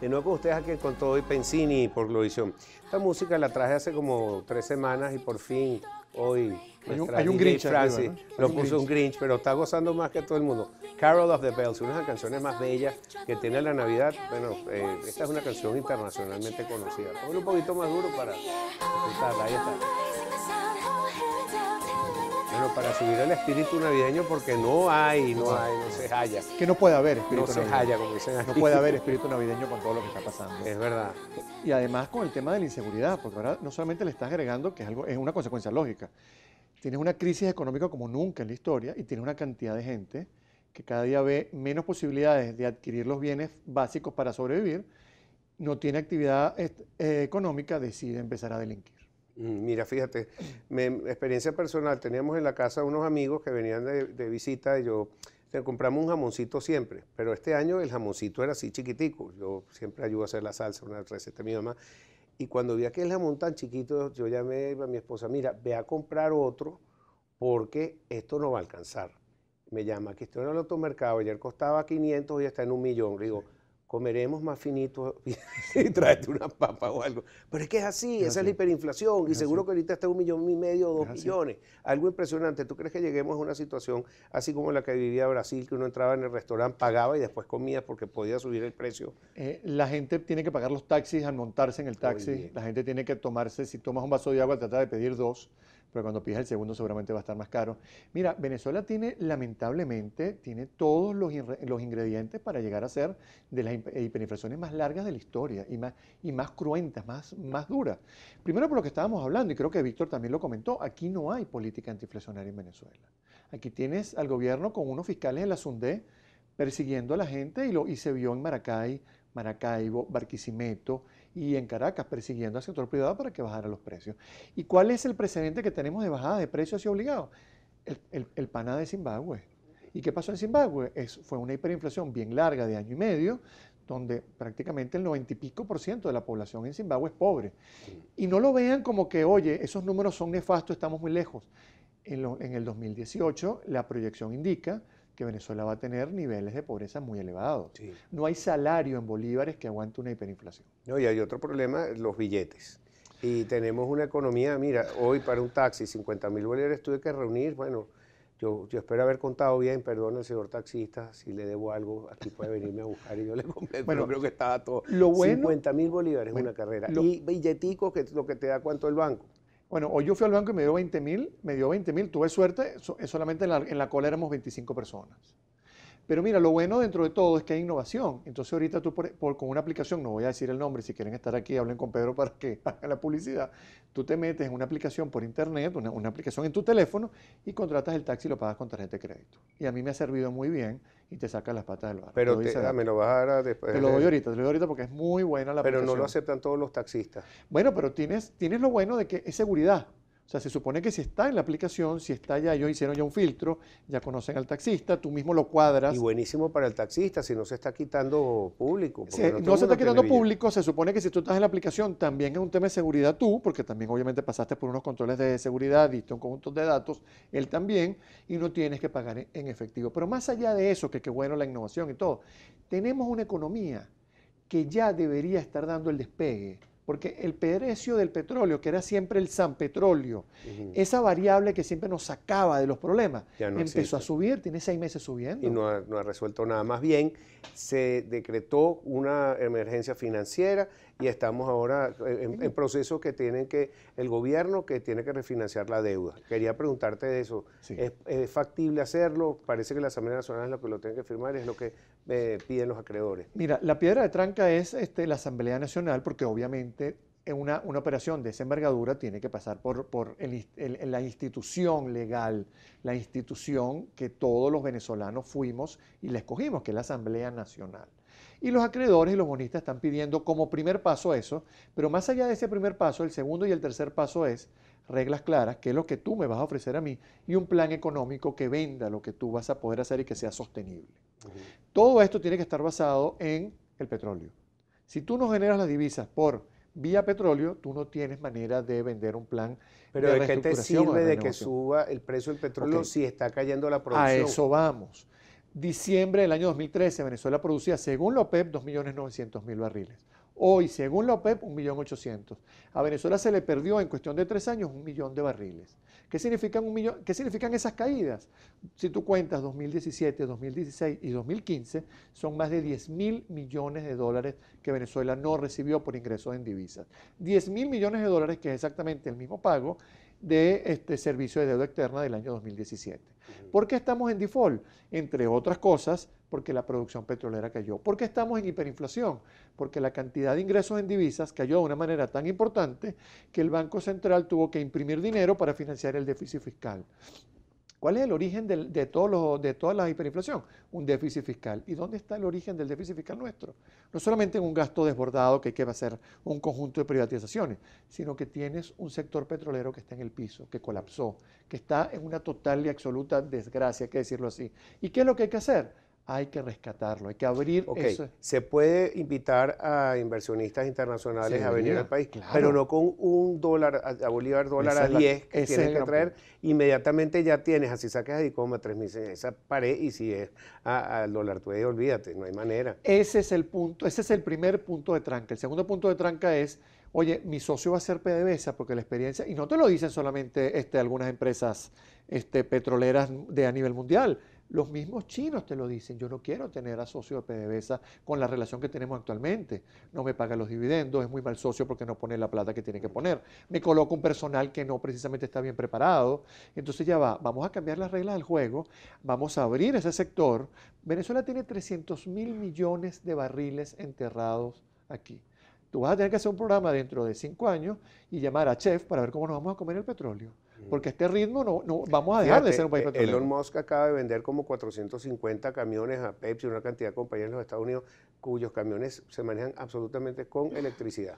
De nuevo con ustedes aquí con todo y Pensini por glorición. Esta música la traje hace como tres semanas y por fin hoy hay un, Grinch Francis lo puso un Grinch, pero está gozando más que todo el mundo. Carol of the Bells, una de las canciones más bellas que tiene la Navidad. Bueno, eh, esta es una canción internacionalmente conocida. un poquito más duro para Ahí está. Bueno, para subir el espíritu navideño porque no hay, no ah. hay, no se halla. Que no puede haber espíritu no se como dicen No puede haber espíritu navideño con todo lo que está pasando. Es verdad. Y además con el tema de la inseguridad, porque ahora no solamente le estás agregando que es, algo, es una consecuencia lógica. Tienes una crisis económica como nunca en la historia y tienes una cantidad de gente que cada día ve menos posibilidades de adquirir los bienes básicos para sobrevivir, no tiene actividad eh, económica, decide empezar a delinquir. Mm, mira, fíjate, mi experiencia personal, teníamos en la casa unos amigos que venían de, visita y yo compramos un jamoncito siempre, pero este año el jamoncito era así chiquitico, yo siempre ayudo a hacer la salsa, una receta de mi mamá, y cuando vi aquel jamón tan chiquito, yo llamé a mi esposa, mira, ve a comprar otro porque esto no va a alcanzar. Me llama, aquí estoy en el automercado, ayer costaba 500, y está en un millón, digo comeremos más finito y tráete una papa o algo. Pero es que es así, esa es la hiperinflación y seguro que ahorita está un millón y medio o dos millones. Algo impresionante. ¿Tú crees que lleguemos a una situación así como la que vivía Brasil, que uno entraba en el restaurante, pagaba y después comía porque podía subir el precio? Eh, la gente tiene que pagar los taxis al montarse en el taxi, la gente tiene que tomarse, si tomas un vaso de agua, trata de pedir dos pero cuando pidas el segundo seguramente va a estar más caro. Mira, Venezuela tiene, lamentablemente, tiene todos los, ingredientes para llegar a ser de las hiperinflaciones más largas de la historia y más, y más cruentas, más, más duras. Primero por lo que estábamos hablando, y creo que Víctor también lo comentó, aquí no hay política antiinflacionaria en Venezuela. Aquí tienes al gobierno con unos fiscales en la Sundé persiguiendo a la gente y, lo, y se vio en Maracay Maracaibo, Barquisimeto y en Caracas, persiguiendo al sector privado para que bajara los precios. ¿Y cuál es el precedente que tenemos de bajada de precios y obligados? El, el, PANA de Zimbabue. ¿Y qué pasó en Zimbabue? fue una hiperinflación bien larga de año y medio, donde prácticamente el 90 y pico por ciento de la población en Zimbabue es pobre. Y no lo vean como que, oye, esos números son nefastos, estamos muy lejos. En, en el 2018 la proyección indica que Venezuela va a tener niveles de pobreza muy elevados. No hay salario en bolívares que aguante una hiperinflación. No, y hay otro problema, los billetes. Y tenemos una economía, mira, hoy para un taxi 50 mil bolívares tuve que reunir, bueno, yo, espero haber contado bien, perdón al señor taxista, si le debo algo, aquí puede venirme a buscar y yo le completo. bueno, creo que estaba todo. Lo 50 mil bolívares es una carrera. y billeticos, que lo que te da cuánto el banco. Bueno, hoy yo fui al banco y me dio 20 mil, me dio 20 mil, tuve suerte, eh, solamente en la, en la cola éramos 25 personas. Pero mira, lo bueno dentro de todo es que hay innovación. Entonces ahorita tú con una aplicación, no voy a decir el nombre, si quieren estar aquí, hablen con Pedro para que haga la publicidad. Tú te metes en una aplicación por internet, una, una aplicación en tu teléfono y contratas el taxi y lo pagas con tarjeta de crédito. Y a mí me ha servido muy bien y te saca las patas del barco. Pero te, ah, lo vas a dar después. Te lo doy ahorita, te lo doy ahorita porque es muy buena la Pero no lo aceptan todos los taxistas. Bueno, pero tienes, tienes lo bueno de que es seguridad. O sea, se supone que si está en la aplicación, si está ya, ellos hicieron ya un filtro, ya conocen al taxista, tú mismo lo cuadras. Y buenísimo para el taxista, si no se está quitando público. Si no, se está quitando público, se supone que si tú estás en la aplicación, también es un tema de seguridad tú, porque también obviamente pasaste por unos controles de seguridad, y un conjunto de datos, él también, y no tienes que pagar en efectivo. Pero más allá de eso, que qué bueno la innovación y todo, tenemos una economía que ya debería estar dando el despegue porque el precio del petróleo, que era siempre el San Petróleo, esa variable que siempre nos sacaba de los problemas, empezó a subir, tiene seis meses subiendo. Y no ha resuelto nada. Más bien, se decretó una emergencia financiera, y estamos ahora eh, en, proceso que tienen que, el gobierno que tiene que refinanciar la deuda. Quería preguntarte de eso. ¿Es, factible hacerlo? Parece que la Asamblea Nacional es lo que lo tiene que firmar, es lo que eh, piden los acreedores. Mira, la piedra de tranca es este, la Asamblea Nacional porque obviamente una, una, operación de esa envergadura tiene que pasar por, por la institución legal, la institución que todos los venezolanos fuimos y la escogimos, que es la Asamblea Nacional. Y los acreedores y los bonistas están pidiendo como primer paso eso, pero más allá de ese primer paso, el segundo y el tercer paso es reglas claras, que es lo que tú me vas a ofrecer a mí, y un plan económico que venda lo que tú vas a poder hacer y que sea sostenible. Todo esto tiene que estar basado en el petróleo. Si tú no generas las divisas por vía petróleo, tú no tienes manera de vender un plan. Pero de, qué te sirve de, que suba el precio del petróleo si está cayendo la producción? A eso vamos diciembre del año 2013, Venezuela producía, según la OPEP, 2.900.000 barriles. Hoy, según la OPEP, 1.800.000. A Venezuela se le perdió en cuestión de tres años un millón de barriles. ¿Qué significan, ¿Qué significan esas caídas? Si tú cuentas 2017, 2016 y 2015, son más de 10.000 millones de dólares que Venezuela no recibió por ingresos en divisas. 10.000 millones de dólares, que es exactamente el mismo pago de este servicio de deuda externa del año 2017. ¿Por qué estamos en default? Entre otras cosas, porque la producción petrolera cayó. ¿Por qué estamos en hiperinflación? Porque la cantidad de ingresos en divisas cayó de una manera tan importante que el Banco Central tuvo que imprimir dinero para financiar el déficit fiscal. ¿Cuál es el origen de, toda la hiperinflación? Un déficit fiscal. ¿Y dónde está el origen del déficit fiscal nuestro? No solamente en un gasto desbordado que hay que hacer un conjunto de privatizaciones, sino que tienes un sector petrolero que está en el piso, que colapsó, que está en una total y absoluta desgracia, hay que decirlo así. ¿Y qué es lo que hay que hacer? hay que rescatarlo, hay que abrir Se puede invitar a inversionistas internacionales a venir al país, pero no con un dólar, a, Bolívar dólar a 10 que tienes que traer. Inmediatamente ya tienes, así saques a Dicoma 3.000, esa pared, y si es al dólar tú olvídate, no hay manera. Ese es el punto, ese es el primer punto de tranca. El segundo punto de tranca es, oye, mi socio va a ser PDVSA porque la experiencia, y no te lo dicen solamente este, algunas empresas este, petroleras de, a nivel mundial, los mismos chinos te lo dicen, yo no quiero tener a socio de PDVSA con la relación que tenemos actualmente. No me paga los dividendos, es muy mal socio porque no pone la plata que tiene que poner. Me coloco un personal que no precisamente está bien preparado. Entonces ya va, vamos a cambiar las reglas del juego, vamos a abrir ese sector. Venezuela tiene 300 mil millones de barriles enterrados aquí. Tú vas a tener que hacer un programa dentro de cinco años y llamar a Chef para ver cómo nos vamos a comer el petróleo porque a este ritmo no, no vamos a dejar de ser un país eh, petrolero. Elon Musk acaba de vender como 450 camiones a Pepsi, una cantidad de compañías en los Estados Unidos cuyos camiones se manejan absolutamente con electricidad.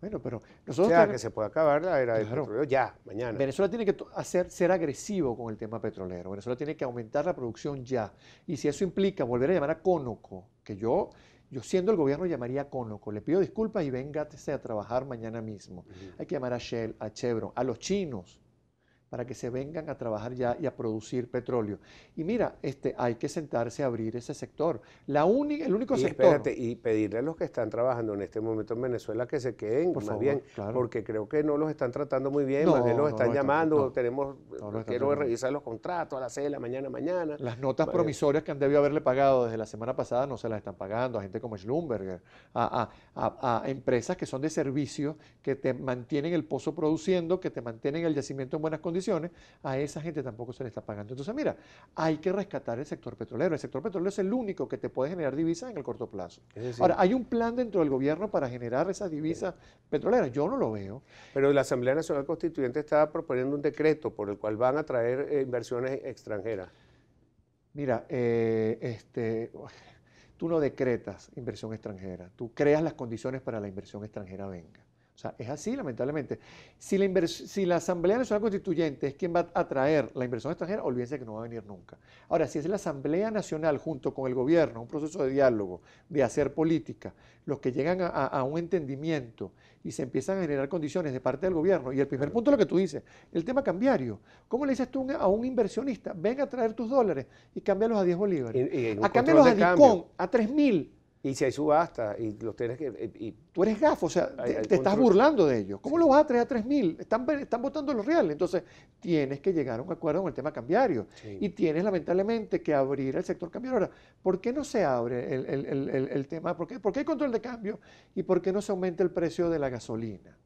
Bueno, pero nosotros... O sea, que se puede acabar la era del petróleo ya, mañana. Venezuela tiene que hacer, ser agresivo con el tema petrolero. Venezuela tiene que aumentar la producción ya. Y si eso implica volver a llamar a Conoco, que yo yo siendo el gobierno llamaría a Conoco, le pido disculpas y véngase a trabajar mañana mismo. Hay que llamar a Shell, a Chevron, a los chinos, para que se vengan a trabajar ya y a producir petróleo. Y mira, este, hay que sentarse a abrir ese sector. La el único sector. Espérate, y pedirle a los que están trabajando en este momento en Venezuela que se queden, más bien, porque creo que no los están tratando muy bien, los están llamando, tenemos, quiero revisar los contratos a las 6 de la mañana, mañana. Las notas promisorias que han debido haberle pagado desde la semana pasada no se las están pagando a gente como Schlumberger, a, empresas que son de servicio, que te mantienen el pozo produciendo, que te mantienen el yacimiento en buenas condiciones a esa gente tampoco se le está pagando. Entonces, mira, hay que rescatar el sector petrolero. El sector petrolero es el único que te puede generar divisas en el corto plazo. Ahora, hay un plan dentro del gobierno para generar esas divisas petroleras. Yo no lo veo. Pero la Asamblea Nacional Constituyente está proponiendo un decreto por el cual van a traer eh, inversiones extranjeras. Mira, eh, este, tú no decretas inversión extranjera, tú creas las condiciones para la inversión extranjera venga sea, es así, lamentablemente. Si la, si la Asamblea Nacional Constituyente es quien va a atraer la inversión extranjera, olvídense que no va a venir nunca. Ahora, si es la Asamblea Nacional junto con el gobierno, un proceso de diálogo, de hacer política, los que llegan a, un entendimiento y se empiezan a generar condiciones de parte del gobierno, y el primer punto es lo que tú dices, el tema cambiario. ¿Cómo le dices tú a un inversionista, ven a traer tus dólares y cámbialos a 10 bolívares? a cámbialos a a 3.000? Y si hay subasta y los tienes que... Eh, tú eres gafo, o sea, te, estás burlando de ellos. ¿Cómo lo vas a traer a 3.000? Están, están votando los reales. Entonces, tienes que llegar a un acuerdo con el tema cambiario. Y tienes, lamentablemente, que abrir el sector cambiario. Ahora, ¿por qué no se abre el, tema? ¿Por qué? hay control de cambio? ¿Y por qué no se aumenta el precio de la gasolina?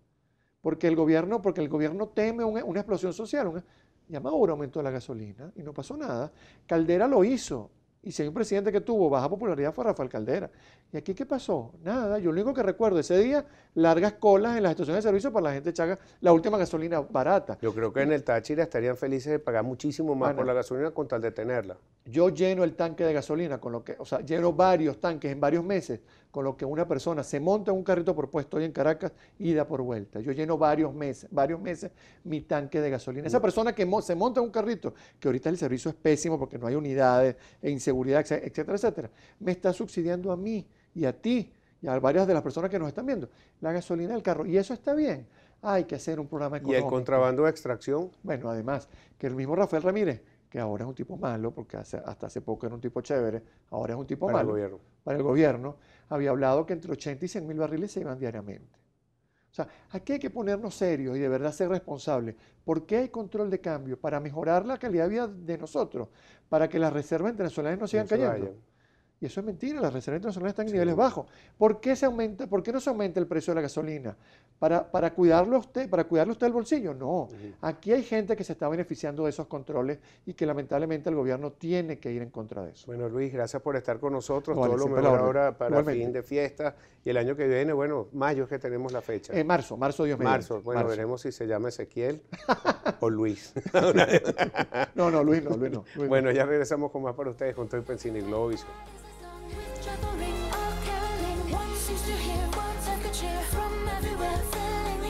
Porque el gobierno, porque el gobierno teme una, explosión social. Una, un aumento aumentó la gasolina y no pasó nada. Caldera lo hizo y si hay un presidente que tuvo baja popularidad fue Rafael Caldera. ¿Y aquí qué pasó? Nada, yo lo único que recuerdo ese día, largas colas en las estaciones de servicio para la gente chaga la última gasolina barata. Yo creo que en el Táchira estarían felices de pagar muchísimo más por la gasolina con tal de tenerla. Yo lleno el tanque de gasolina, con lo que, o sea, lleno varios tanques en varios meses, con lo que una persona se monta en un carrito por puesto hoy en Caracas, y da por vuelta. Yo lleno varios meses, varios meses mi tanque de gasolina. Esa mm. persona que se monta en un carrito, que ahorita el servicio es pésimo porque no hay unidades e inseguridad etcétera, etcétera. Me está subsidiando a mí y a ti y a varias de las personas que nos están viendo la gasolina del carro. Y eso está bien. Hay que hacer un programa económico. ¿Y el contrabando de extracción? Bueno, además, que el mismo Rafael Ramírez, que ahora es un tipo malo, porque hace, hasta hace poco era un tipo chévere, ahora es un tipo malo. Para el gobierno. Para el gobierno, había hablado que entre 80 y 100 mil barriles se iban diariamente sea, aquí hay que ponernos serios y de verdad ser responsables. ¿Por qué hay control de cambio? Para mejorar la calidad de vida de nosotros, para que las reservas internacionales no sigan cayendo. Y eso es mentira, las reservas internacionales están en niveles bajos. ¿Por qué, se aumenta, ¿Por qué no se aumenta el precio de la gasolina? ¿Para, para, cuidarlo usted, para cuidarle usted el bolsillo? No. Aquí hay gente que se está beneficiando de esos controles y que lamentablemente el gobierno tiene que ir en contra de eso. Bueno, Luis, gracias por estar con nosotros. Todo lo mejor ahora para el fin de fiesta. Y el año que viene, bueno, mayo es que tenemos la fecha. Eh, marzo, marzo, Dios mío. Marzo, bueno, veremos si se llama Ezequiel o Luis. no, no, Luis no, Luis bueno, ya regresamos con más para ustedes con Toy y Globis.